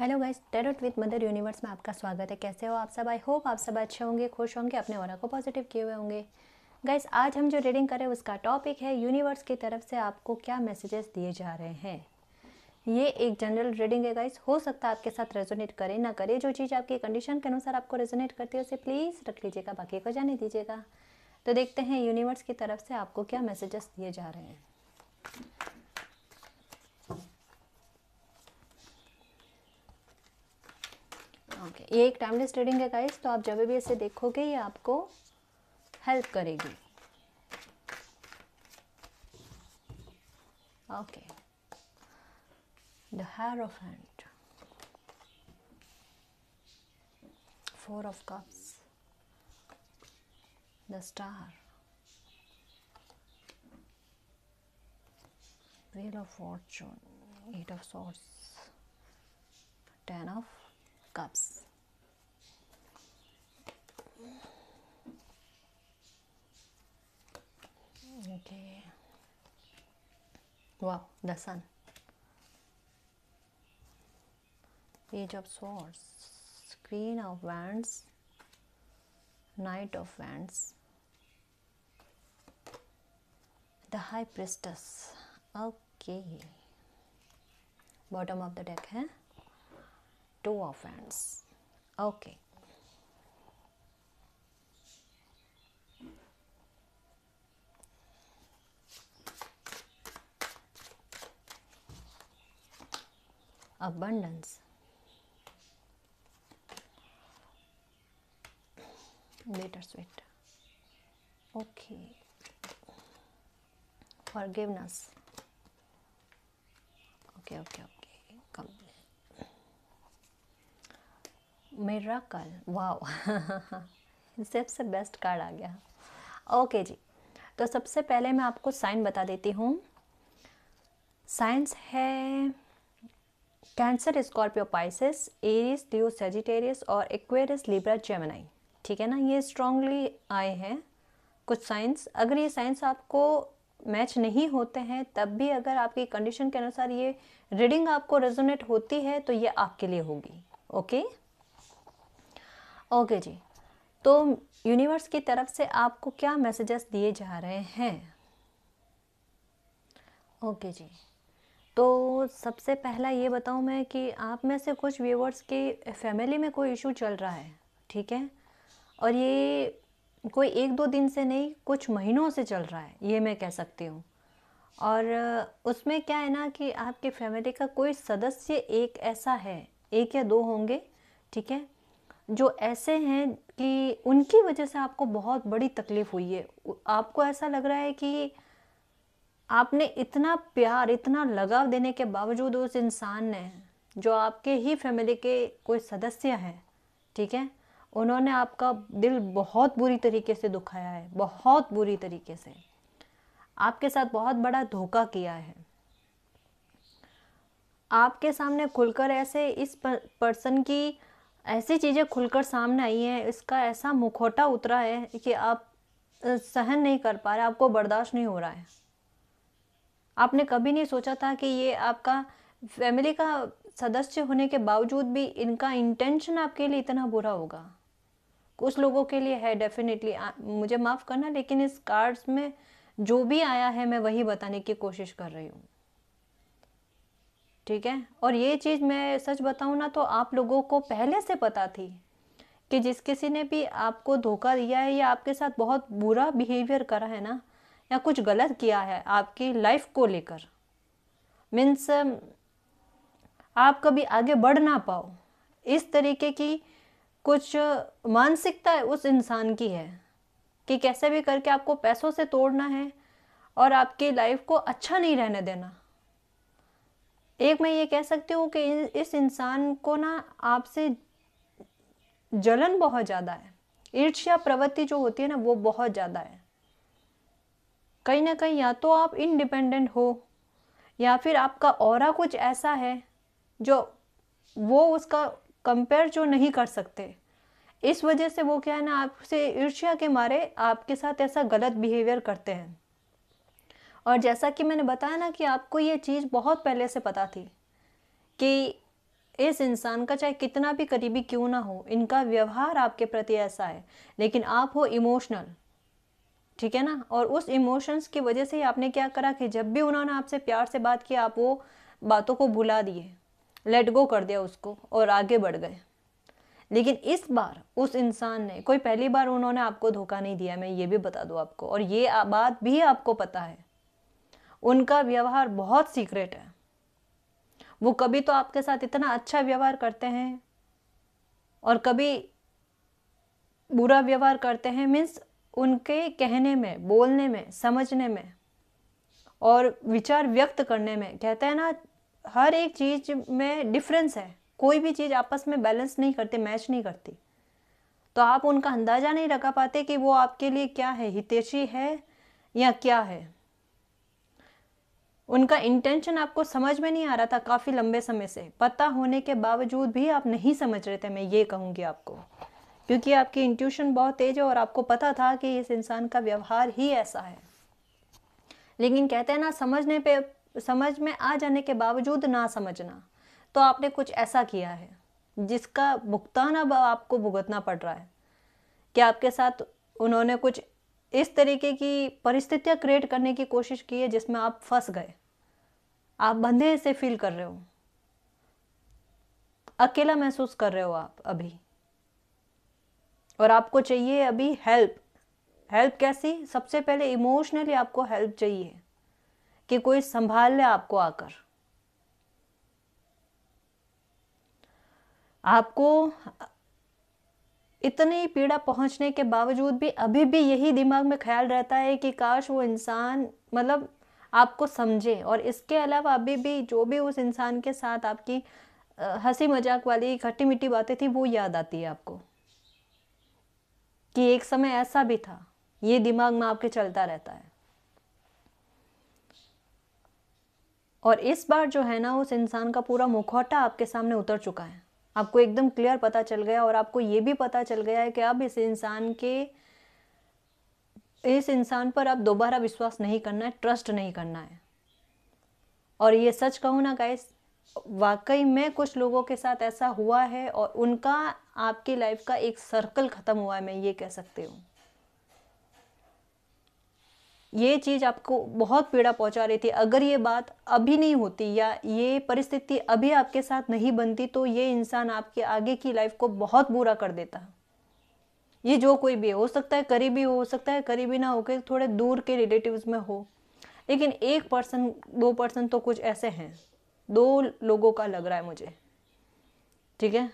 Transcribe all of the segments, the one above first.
Hello guys tarot with mother universe में आपका स्वागत है कैसे हो आप सब आई होप आप सब अच्छे होंगे खुश होंगे अपने और को पॉजिटिव किए हुए होंगे गाइस आज हम जो रीडिंग करें उसका टॉपिक है यूनिवर्स की तरफ से आपको क्या मैसेजेस दिए जा रहे हैं ये एक जनरल रीडिंग है गाइस हो सकता है आपके साथ रेजोनेट करे ना करे जो चीज़ आपकी कंडीशन के अनुसार आपको रेजोनेट करती है उसे प्लीज़ रख लीजिएगा बाकी को जाने दीजिएगा तो देखते हैं यूनिवर्स की तरफ से आपको क्या मैसेजेस दिए जा रहे हैं ओके ये एक टाइमलेस ट्रेडिंग है गाइस तो आप जब भी इसे देखोगे ये आपको हेल्प करेगी okay the hierophant four of cups the star wheel of fortune eight of swords ten of cups. Okay. Wow, the sun. Page of Swords, Queen of Wands, Knight of Wands, the High Priestess. Okay. Bottom of the deck, huh? two of hands okay abundance bittersweet okay forgiveness okay okay okay complete मेरा कल wow सबसे best card आ गया okay जी तो सबसे पहले मैं आपको sign बता देती हूँ साइंस है Cancer Scorpio Pisces Aries Leo Sagittarius और एक्वेरिस लिब्रा जेमिनाई ठीक है ना ये स्ट्रांगली आए हैं कुछ साइंस अगर ये साइंस आपको मैच नहीं होते हैं तब भी अगर आपकी कंडीशन के अनुसार ये रीडिंग आपको रेजोनेट होती है तो ये आपके लिए होगी ओके okay? ओके जी तो यूनिवर्स की तरफ से आपको क्या मैसेजेस दिए जा रहे हैं ओके जी तो सबसे पहला ये बताऊँ मैं कि आप में से कुछ व्यूवर्स की फैमिली में कोई इशू चल रहा है ठीक है और ये कोई एक दो दिन से नहीं कुछ महीनों से चल रहा है ये मैं कह सकती हूँ और उसमें क्या है ना कि आपकी फैमिली का कोई सदस्य एक ऐसा है एक या दो होंगे ठीक है जो ऐसे हैं कि उनकी वजह से आपको बहुत बड़ी तकलीफ़ हुई है आपको ऐसा लग रहा है कि आपने इतना प्यार इतना लगाव देने के बावजूद उस इंसान ने जो आपके ही फैमिली के कोई सदस्य हैं ठीक है उन्होंने आपका दिल बहुत बुरी तरीके से दुखाया है बहुत बुरी तरीके से आपके साथ बहुत बड़ा धोखा किया है आपके सामने खुलकर ऐसे इस पर्सन की ऐसी चीज़ें खुलकर सामने आई हैं इसका ऐसा मुखौटा उतरा है कि आप सहन नहीं कर पा रहे आपको बर्दाश्त नहीं हो रहा है आपने कभी नहीं सोचा था कि ये आपका फैमिली का सदस्य होने के बावजूद भी इनका इंटेंशन आपके लिए इतना बुरा होगा कुछ लोगों के लिए है डेफिनेटली मुझे माफ़ करना लेकिन इस कार्ड्स में जो भी आया है मैं वही बताने की कोशिश कर रही हूँ ठीक है और ये चीज़ मैं सच बताऊँ ना तो आप लोगों को पहले से पता थी कि जिस किसी ने भी आपको धोखा दिया है या आपके साथ बहुत बुरा बिहेवियर करा है ना या कुछ गलत किया है आपकी लाइफ को लेकर मीन्स आप कभी आगे बढ़ ना पाओ इस तरीके की कुछ मानसिकता उस इंसान की है कि कैसे भी करके आपको पैसों से तोड़ना है और आपकी लाइफ को अच्छा नहीं रहने देना एक मैं ये कह सकती हूँ कि इस इंसान को ना आपसे जलन बहुत ज़्यादा है ईर्ष्या प्रवृत्ति जो होती है ना वो बहुत ज़्यादा है कहीं ना कहीं या तो आप इनडिपेंडेंट हो या फिर आपका और कुछ ऐसा है जो वो उसका कंपेयर जो नहीं कर सकते इस वजह से वो क्या है ना आपसे ईर्ष्या के मारे आपके साथ ऐसा गलत बिहेवियर करते हैं और जैसा कि मैंने बताया ना कि आपको ये चीज़ बहुत पहले से पता थी कि इस इंसान का चाहे कितना भी करीबी क्यों ना हो इनका व्यवहार आपके प्रति ऐसा है लेकिन आप हो इमोशनल ठीक है ना और उस इमोशंस की वजह से ही आपने क्या करा कि जब भी उन्होंने आपसे प्यार से बात की आप वो बातों को भुला दिए लेट गो कर दिया उसको और आगे बढ़ गए लेकिन इस बार उस इंसान ने कोई पहली बार उन्होंने आपको धोखा नहीं दिया मैं ये भी बता दूँ आपको और ये बात भी आपको पता है उनका व्यवहार बहुत सीक्रेट है वो कभी तो आपके साथ इतना अच्छा व्यवहार करते हैं और कभी बुरा व्यवहार करते हैं मीन्स उनके कहने में बोलने में समझने में और विचार व्यक्त करने में कहते हैं ना हर एक चीज़ में डिफरेंस है कोई भी चीज़ आपस में बैलेंस नहीं करती मैच नहीं करती तो आप उनका अंदाज़ा नहीं लगा पाते कि वो आपके लिए क्या है हितेशी है या क्या है उनका इंटेंशन आपको समझ में नहीं आ रहा था काफ़ी लंबे समय से पता होने के बावजूद भी आप नहीं समझ रहे थे मैं ये कहूँगी आपको क्योंकि आपकी इंट्यूशन बहुत तेज है और आपको पता था कि इस इंसान का व्यवहार ही ऐसा है लेकिन कहते हैं ना समझने पे समझ में आ जाने के बावजूद ना समझना तो आपने कुछ ऐसा किया है जिसका भुगतान अब आपको भुगतना पड़ रहा है कि आपके साथ उन्होंने कुछ इस तरीके की परिस्थितियाँ क्रिएट करने की कोशिश की है जिसमें आप फंस गए आप बंधे से फील कर रहे हो अकेला महसूस कर रहे हो आप अभी और आपको चाहिए अभी हेल्प हेल्प कैसी सबसे पहले इमोशनली आपको हेल्प चाहिए कि कोई संभाल ले आपको आकर आपको इतनी पीड़ा पहुंचने के बावजूद भी अभी भी यही दिमाग में ख्याल रहता है कि काश वो इंसान मतलब आपको समझे और इसके अलावा अभी भी जो भी उस इंसान के साथ आपकी हंसी मजाक वाली खट्टी मिट्टी बातें थी वो याद आती है आपको कि एक समय ऐसा भी था ये दिमाग में आपके चलता रहता है और इस बार जो है ना उस इंसान का पूरा मुखौटा आपके सामने उतर चुका है आपको एकदम क्लियर पता चल गया और आपको ये भी पता चल गया है कि अब इस इंसान के इस इंसान पर आप दोबारा विश्वास नहीं करना है ट्रस्ट नहीं करना है और ये सच कहूँ ना गाइस वाकई में कुछ लोगों के साथ ऐसा हुआ है और उनका आपकी लाइफ का एक सर्कल ख़त्म हुआ है मैं ये कह सकती हूँ ये चीज़ आपको बहुत पीड़ा पहुंचा रही थी अगर ये बात अभी नहीं होती या ये परिस्थिति अभी आपके साथ नहीं बनती तो ये इंसान आपके आगे की लाइफ को बहुत बुरा कर देता ये जो कोई भी हो सकता है करीबी हो सकता है करीबी ना हो के थोड़े दूर के रिलेटिव्स में हो लेकिन एक पर्सन दो पर्सन तो कुछ ऐसे हैं दो लोगों का लग रहा है मुझे ठीक है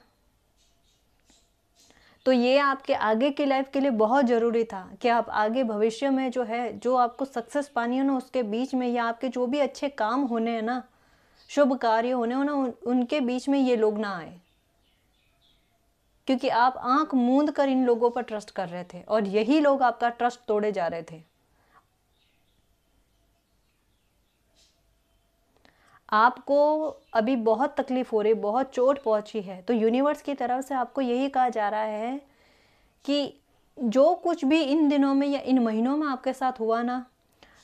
तो ये आपके आगे की लाइफ के लिए बहुत ज़रूरी था कि आप आगे भविष्य में जो है जो आपको सक्सेस पानी हो ना उसके बीच में या आपके जो भी अच्छे काम होने हैं ना शुभ कार्य होने हो ना उनके बीच में ये लोग ना आए क्योंकि आप आंख मूंद कर इन लोगों पर ट्रस्ट कर रहे थे और यही लोग आपका ट्रस्ट तोड़े जा रहे थे आपको अभी बहुत तकलीफ हो रही बहुत चोट पहुंची है तो यूनिवर्स की तरफ से आपको यही कहा जा रहा है कि जो कुछ भी इन दिनों में या इन महीनों में आपके साथ हुआ ना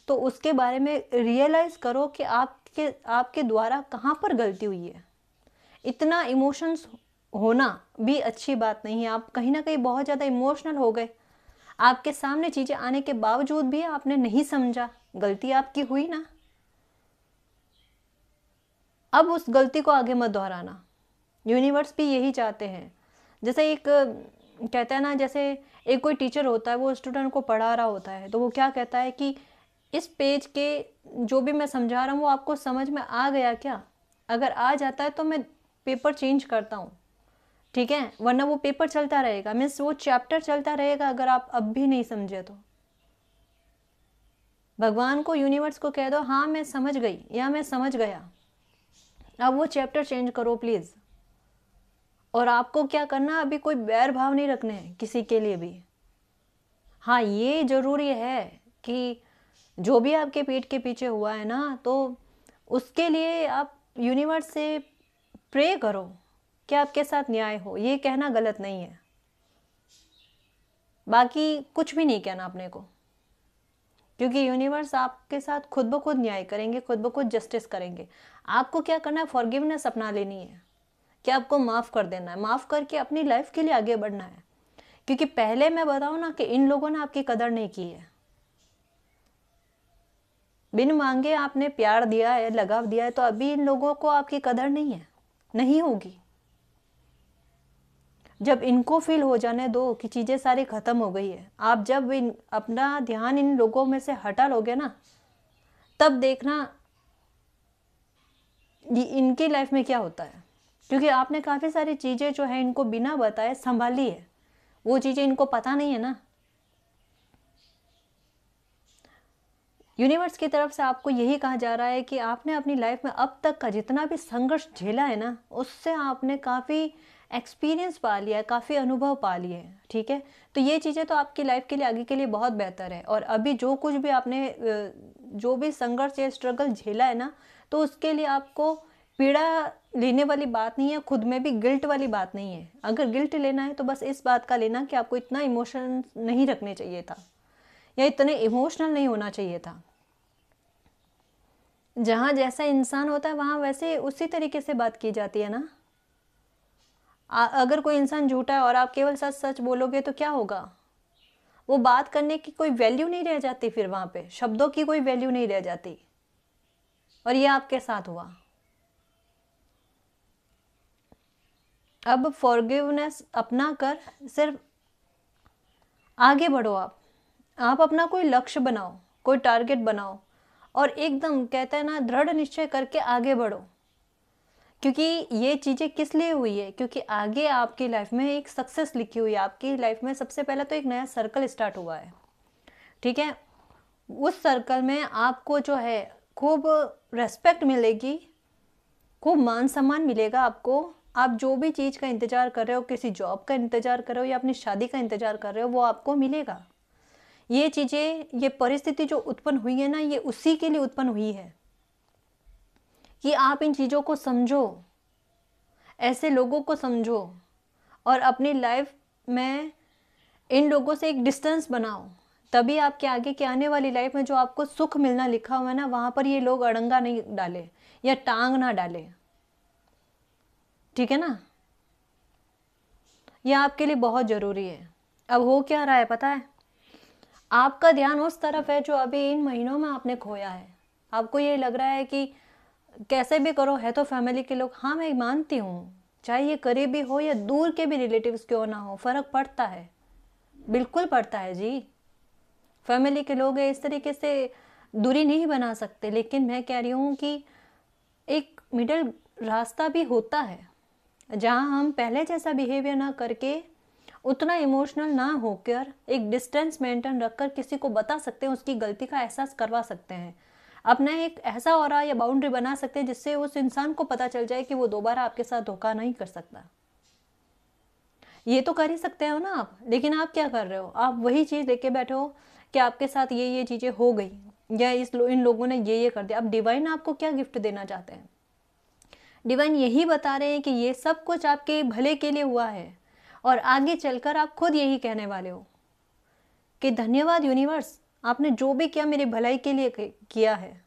तो उसके बारे में रियलाइज़ करो कि आपके आपके द्वारा कहाँ पर गलती हुई है इतना इमोशंस होना भी अच्छी बात नहीं है आप कहीं ना कहीं बहुत ज़्यादा इमोशनल हो गए आपके सामने चीज़ें आने के बावजूद भी आपने नहीं समझा गलती आपकी हुई ना अब उस गलती को आगे मत दोहराना यूनिवर्स भी यही चाहते हैं जैसे एक कहते हैं ना जैसे एक कोई टीचर होता है वो स्टूडेंट को पढ़ा रहा होता है तो वो क्या कहता है कि इस पेज के जो भी मैं समझा रहा हूँ वो आपको समझ में आ गया क्या अगर आ जाता है तो मैं पेपर चेंज करता हूँ ठीक है वरना वो पेपर चलता रहेगा मीन्स वो चैप्टर चलता रहेगा अगर आप अब भी नहीं समझे तो भगवान को यूनिवर्स को कह दो हाँ मैं समझ गई या मैं समझ गया अब वो चैप्टर चेंज करो प्लीज़ और आपको क्या करना अभी कोई बैर भाव नहीं रखने हैं किसी के लिए भी हाँ ये ज़रूरी है कि जो भी आपके पीठ के पीछे हुआ है ना तो उसके लिए आप यूनिवर्स से प्रे करो कि आपके साथ न्याय हो ये कहना गलत नहीं है बाकी कुछ भी नहीं कहना अपने को क्योंकि यूनिवर्स आपके साथ खुद ब खुद न्याय करेंगे खुद ब खुद जस्टिस करेंगे आपको क्या करना है फॉरगिवनेस अपना लेनी है क्या आपको माफ़ कर देना है माफ़ करके अपनी लाइफ के लिए आगे बढ़ना है क्योंकि पहले मैं बताऊँ ना कि इन लोगों ने आपकी कदर नहीं की है बिन मांगे आपने प्यार दिया है लगाव दिया है तो अभी इन लोगों को आपकी कदर नहीं है नहीं होगी जब इनको फील हो जाने दो कि चीज़ें सारी ख़त्म हो गई है आप जब इन अपना ध्यान इन लोगों में से हटा लोगे ना तब देखना इनकी लाइफ में क्या होता है क्योंकि आपने काफ़ी सारी चीज़ें जो है इनको बिना बताए संभाली है वो चीज़ें इनको पता नहीं है ना यूनिवर्स की तरफ से आपको यही कहा जा रहा है कि आपने अपनी लाइफ में अब तक का जितना भी संघर्ष झेला है ना उससे आपने काफ़ी एक्सपीरियंस पा लिया है काफ़ी अनुभव पा लिए हैं ठीक है तो ये चीज़ें तो आपकी लाइफ के लिए आगे के लिए बहुत बेहतर है और अभी जो कुछ भी आपने जो भी संघर्ष या स्ट्रगल झेला है ना तो उसके लिए आपको पीड़ा लेने वाली बात नहीं है खुद में भी गिल्ट वाली बात नहीं है अगर गिल्ट लेना है तो बस इस बात का लेना कि आपको इतना इमोशन नहीं रखने चाहिए था या इतने इमोशनल नहीं होना चाहिए था जहाँ जैसा इंसान होता है वहाँ वैसे उसी तरीके से बात की जाती है ना अगर कोई इंसान झूठा है और आप केवल सच सच बोलोगे तो क्या होगा वो बात करने की कोई वैल्यू नहीं रह जाती फिर वहाँ पे शब्दों की कोई वैल्यू नहीं रह जाती और ये आपके साथ हुआ अब फॉरगिवनेस अपना कर सिर्फ आगे बढ़ो आप आप अपना कोई लक्ष्य बनाओ कोई टारगेट बनाओ और एकदम कहते हैं ना दृढ़ निश्चय करके आगे बढ़ो क्योंकि ये चीज़ें किस लिए हुई है क्योंकि आगे आपकी लाइफ में एक सक्सेस लिखी हुई है आपकी लाइफ में सबसे पहला तो एक नया सर्कल स्टार्ट हुआ है ठीक है उस सर्कल में आपको जो है खूब रेस्पेक्ट मिलेगी खूब मान सम्मान मिलेगा आपको आप जो भी चीज़ का इंतज़ार कर रहे हो किसी जॉब का इंतज़ार कर रहे हो या अपनी शादी का इंतज़ार कर रहे हो वो आपको मिलेगा ये चीज़ें ये परिस्थिति जो उत्पन्न हुई है ना ये उसी के लिए उत्पन्न हुई है कि आप इन चीज़ों को समझो ऐसे लोगों को समझो और अपनी लाइफ में इन लोगों से एक डिस्टेंस बनाओ तभी आपके आगे की आने वाली लाइफ में जो आपको सुख मिलना लिखा हुआ है ना वहाँ पर ये लोग अड़ंगा नहीं डाले या टांग ना डाले ठीक है ना यह आपके लिए बहुत ज़रूरी है अब हो क्या रहा है पता है आपका ध्यान उस तरफ है जो अभी इन महीनों में आपने खोया है आपको ये लग रहा है कि कैसे भी करो है तो फैमिली के लोग हाँ मैं मानती हूँ चाहे ये करीबी हो या दूर के भी रिलेटिव्स क्यों ना हो फ़र्क पड़ता है बिल्कुल पड़ता है जी फैमिली के लोग इस तरीके से दूरी नहीं बना सकते लेकिन मैं कह रही हूँ कि एक मिडल रास्ता भी होता है जहाँ हम पहले जैसा बिहेवियर ना करके उतना इमोशनल ना होकर एक डिस्टेंस मेंटेन रखकर किसी को बता सकते हैं उसकी गलती का एहसास करवा सकते हैं अपना एक ऐसा और या बाउंड्री बना सकते हैं जिससे उस इंसान को पता चल जाए कि वो दोबारा आपके साथ धोखा नहीं कर सकता ये तो कर ही सकते हो ना आप लेकिन आप क्या कर रहे हो आप वही चीज़ लेके बैठे हो कि आपके साथ ये ये चीज़ें हो गई या इस लो, इन लोगों ने ये ये कर दिया अब डिवाइन आपको क्या गिफ्ट देना चाहते हैं डिवाइन यही बता रहे हैं कि ये सब कुछ आपके भले के लिए हुआ है और आगे चलकर आप खुद यही कहने वाले हो कि धन्यवाद यूनिवर्स आपने जो भी किया मेरी भलाई के लिए किया है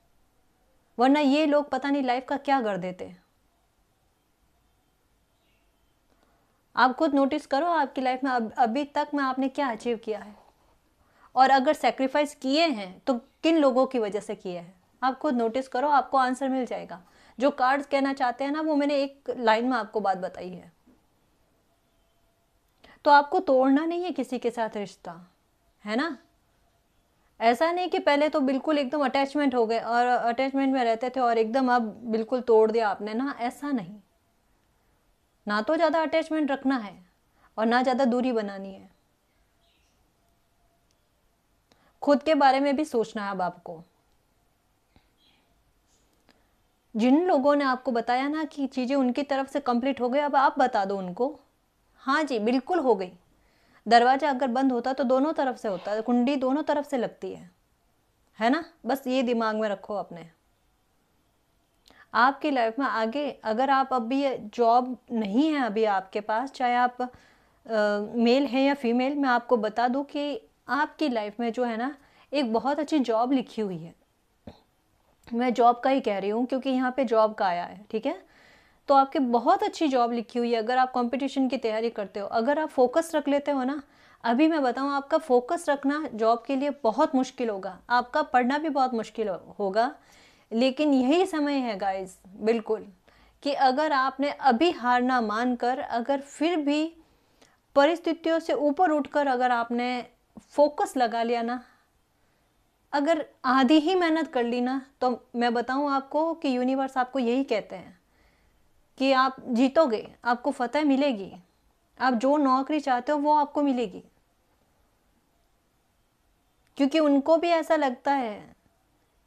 वरना ये लोग पता नहीं लाइफ का क्या कर देते आप खुद नोटिस करो आपकी लाइफ में अब अभी तक में आपने क्या अचीव किया है और अगर सेक्रीफाइस किए हैं तो किन लोगों की वजह से किए हैं आप खुद नोटिस करो आपको आंसर मिल जाएगा जो कार्ड्स कहना चाहते हैं ना वो मैंने एक लाइन में आपको बात बताई है तो आपको तोड़ना नहीं है किसी के साथ रिश्ता है ना ऐसा नहीं कि पहले तो बिल्कुल एकदम अटैचमेंट हो गए और अटैचमेंट में रहते थे और एकदम अब बिल्कुल तोड़ दिया आपने ना ऐसा नहीं ना तो ज़्यादा अटैचमेंट रखना है और ना ज़्यादा दूरी बनानी है खुद के बारे में भी सोचना है अब आपको जिन लोगों ने आपको बताया ना कि चीज़ें उनकी तरफ से कंप्लीट हो गई अब आप बता दो उनको हाँ जी बिल्कुल हो गई दरवाजा अगर बंद होता तो दोनों तरफ से होता है कुंडी दोनों तरफ से लगती है है ना बस ये दिमाग में रखो अपने आपकी लाइफ में आगे अगर आप अभी जॉब नहीं है अभी आपके पास चाहे आप आ, मेल हैं या फीमेल मैं आपको बता दूं कि आपकी लाइफ में जो है ना एक बहुत अच्छी जॉब लिखी हुई है मैं जॉब का ही कह रही हूँ क्योंकि यहाँ पे जॉब का आया है ठीक है तो आपकी बहुत अच्छी जॉब लिखी हुई है अगर आप कंपटीशन की तैयारी करते हो अगर आप फोकस रख लेते हो ना अभी मैं बताऊँ आपका फोकस रखना जॉब के लिए बहुत मुश्किल होगा आपका पढ़ना भी बहुत मुश्किल होगा लेकिन यही समय है गाइज बिल्कुल कि अगर आपने अभी हारना मानकर अगर फिर भी परिस्थितियों से ऊपर उठकर अगर आपने फोकस लगा लिया ना अगर आधी ही मेहनत कर ली ना तो मैं बताऊं आपको कि यूनिवर्स आपको यही कहते हैं कि आप जीतोगे आपको फतह मिलेगी आप जो नौकरी चाहते हो वो आपको मिलेगी क्योंकि उनको भी ऐसा लगता है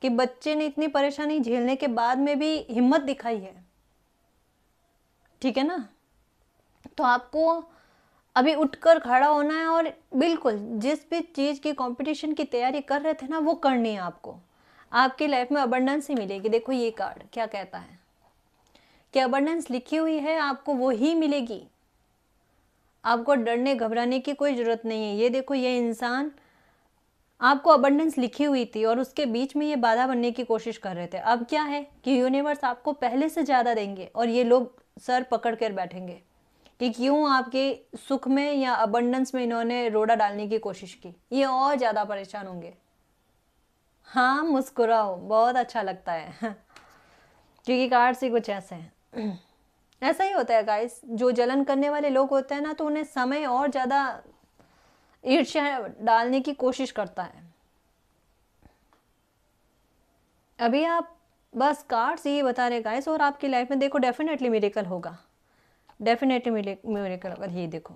कि बच्चे ने इतनी परेशानी झेलने के बाद में भी हिम्मत दिखाई है ठीक है ना तो आपको अभी उठकर खड़ा होना है और बिल्कुल जिस भी चीज़ की कंपटीशन की तैयारी कर रहे थे ना वो करनी है आपको आपकी लाइफ में अबंडेंस ही मिलेगी देखो ये कार्ड क्या कहता है कि अबंडेंस लिखी हुई है आपको वो ही मिलेगी आपको डरने घबराने की कोई ज़रूरत नहीं है ये देखो ये इंसान आपको अबंडेंस लिखी हुई थी और उसके बीच में ये बाधा बनने की कोशिश कर रहे थे अब क्या है कि यूनिवर्स आपको पहले से ज़्यादा देंगे और ये लोग सर पकड़ कर बैठेंगे कि क्यों आपके सुख में या अबंडेंस में इन्होंने रोड़ा डालने की कोशिश की ये और ज़्यादा परेशान होंगे हाँ मुस्कुराओ बहुत अच्छा लगता है क्योंकि कार्ड से कुछ ऐसे हैं ऐसा ही होता है गाइस जो जलन करने वाले लोग होते हैं ना तो उन्हें समय और ज़्यादा ईर्ष्या डालने की कोशिश करता है अभी आप बस कार्ड्स ये बता रहे गाइस और आपकी लाइफ में देखो डेफिनेटली मेरेकल होगा डेफिनेटली मेरेकल होगा ये देखो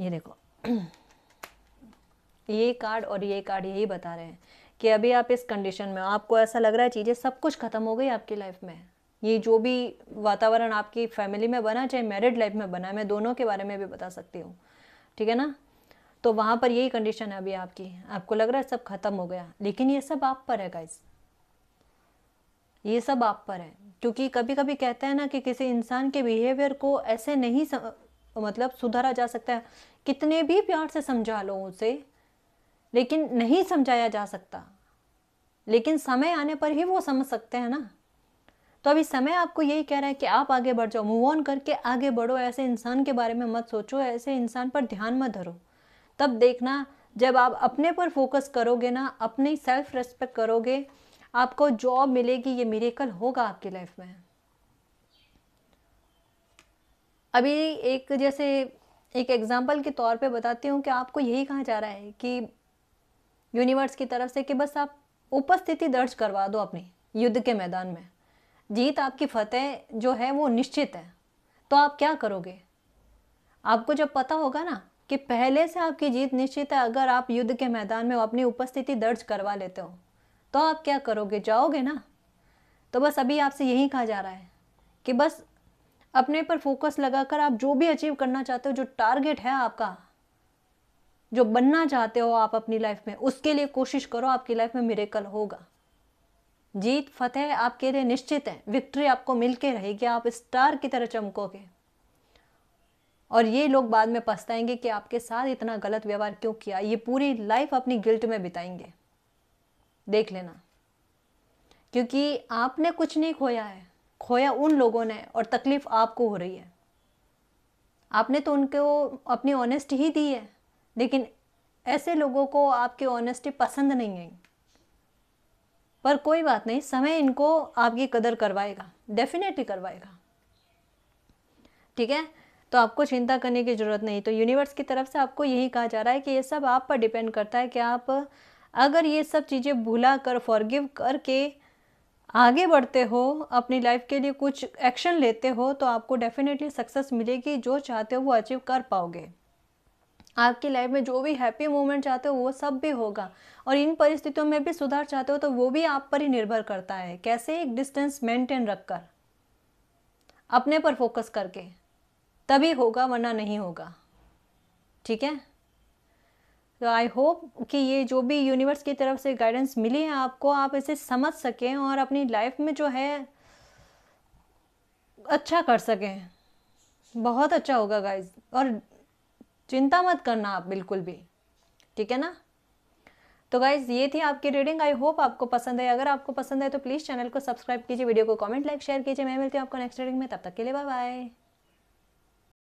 ये देखो ये कार्ड और ये कार्ड यही बता रहे हैं कि अभी आप इस कंडीशन में हो आपको ऐसा लग रहा है चीज़ें सब कुछ ख़त्म हो गई आपकी लाइफ में ये जो भी वातावरण आपकी फैमिली में बना चाहे मैरिड लाइफ में बना मैं दोनों के बारे में भी बता सकती हूँ ठीक है ना तो वहाँ पर यही कंडीशन है अभी आपकी आपको लग रहा है सब ख़त्म हो गया लेकिन ये सब आप पर है गाइज़ ये सब आप पर है क्योंकि कभी कभी कहते हैं ना कि किसी इंसान के बिहेवियर को ऐसे नहीं सम... मतलब सुधारा जा सकता है कितने भी प्यार से समझा लो उसे लेकिन नहीं समझाया जा सकता लेकिन समय आने पर ही वो समझ सकते हैं ना तो अभी समय आपको यही कह रहा है कि आप आगे बढ़ जाओ मूव ऑन करके आगे बढ़ो ऐसे इंसान के बारे में मत सोचो ऐसे इंसान पर ध्यान मत धरो तब देखना जब आप अपने पर फोकस करोगे ना अपनी सेल्फ रेस्पेक्ट करोगे आपको जॉब मिलेगी ये मेरेकल होगा आपकी लाइफ में अभी एक जैसे एक एग्जाम्पल के तौर पे बताती हूँ कि आपको यही कहा जा रहा है कि यूनिवर्स की तरफ से कि बस आप उपस्थिति दर्ज करवा दो अपनी युद्ध के मैदान में जीत आपकी फतेह जो है वो निश्चित है तो आप क्या करोगे आपको जब पता होगा ना कि पहले से आपकी जीत निश्चित है अगर आप युद्ध के मैदान में अपनी उपस्थिति दर्ज करवा लेते हो तो आप क्या करोगे जाओगे ना तो बस अभी आपसे यही कहा जा रहा है कि बस अपने पर फोकस लगाकर आप जो भी अचीव करना चाहते हो जो टारगेट है आपका जो बनना चाहते हो आप अपनी लाइफ में उसके लिए कोशिश करो आपकी लाइफ में मेरेकल होगा जीत फतेह आपके लिए निश्चित है विक्ट्री आपको मिल के रहेगी आप स्टार की तरह चमकोगे और ये लोग बाद में पछताएंगे कि आपके साथ इतना गलत व्यवहार क्यों किया ये पूरी लाइफ अपनी गिल्ट में बिताएंगे देख लेना क्योंकि आपने कुछ नहीं खोया है खोया उन लोगों ने और तकलीफ़ आपको हो रही है आपने तो उनको अपनी ऑनेस्टी ही दी है लेकिन ऐसे लोगों को आपकी ऑनेस्टी पसंद नहीं आई पर कोई बात नहीं समय इनको आपकी कदर करवाएगा डेफिनेटली करवाएगा ठीक है तो आपको चिंता करने की ज़रूरत नहीं तो यूनिवर्स की तरफ से आपको यही कहा जा रहा है कि ये सब आप पर डिपेंड करता है कि आप अगर ये सब चीज़ें भूला कर फॉरगिव करके आगे बढ़ते हो अपनी लाइफ के लिए कुछ एक्शन लेते हो तो आपको डेफिनेटली सक्सेस मिलेगी जो चाहते हो वो अचीव कर पाओगे आपकी लाइफ में जो भी हैप्पी मोमेंट चाहते हो वो सब भी होगा और इन परिस्थितियों में भी सुधार चाहते हो तो वो भी आप पर ही निर्भर करता है कैसे एक डिस्टेंस मेंटेन रखकर अपने पर फोकस करके तभी होगा वरना नहीं होगा ठीक है तो आई होप कि ये जो भी यूनिवर्स की तरफ से गाइडेंस मिली है आपको आप इसे समझ सकें और अपनी लाइफ में जो है अच्छा कर सकें बहुत अच्छा होगा गाइज और चिंता मत करना आप बिल्कुल भी ठीक है ना तो गाइज ये थी आपकी रीडिंग आई होप आपको पसंद है अगर आपको पसंद है तो प्लीज़ चैनल को सब्सक्राइब कीजिए वीडियो को कमेंट लाइक शेयर कीजिए मैं मिलती हूँ आपको नेक्स्ट रीडिंग में तब तक के लिए बाय बाय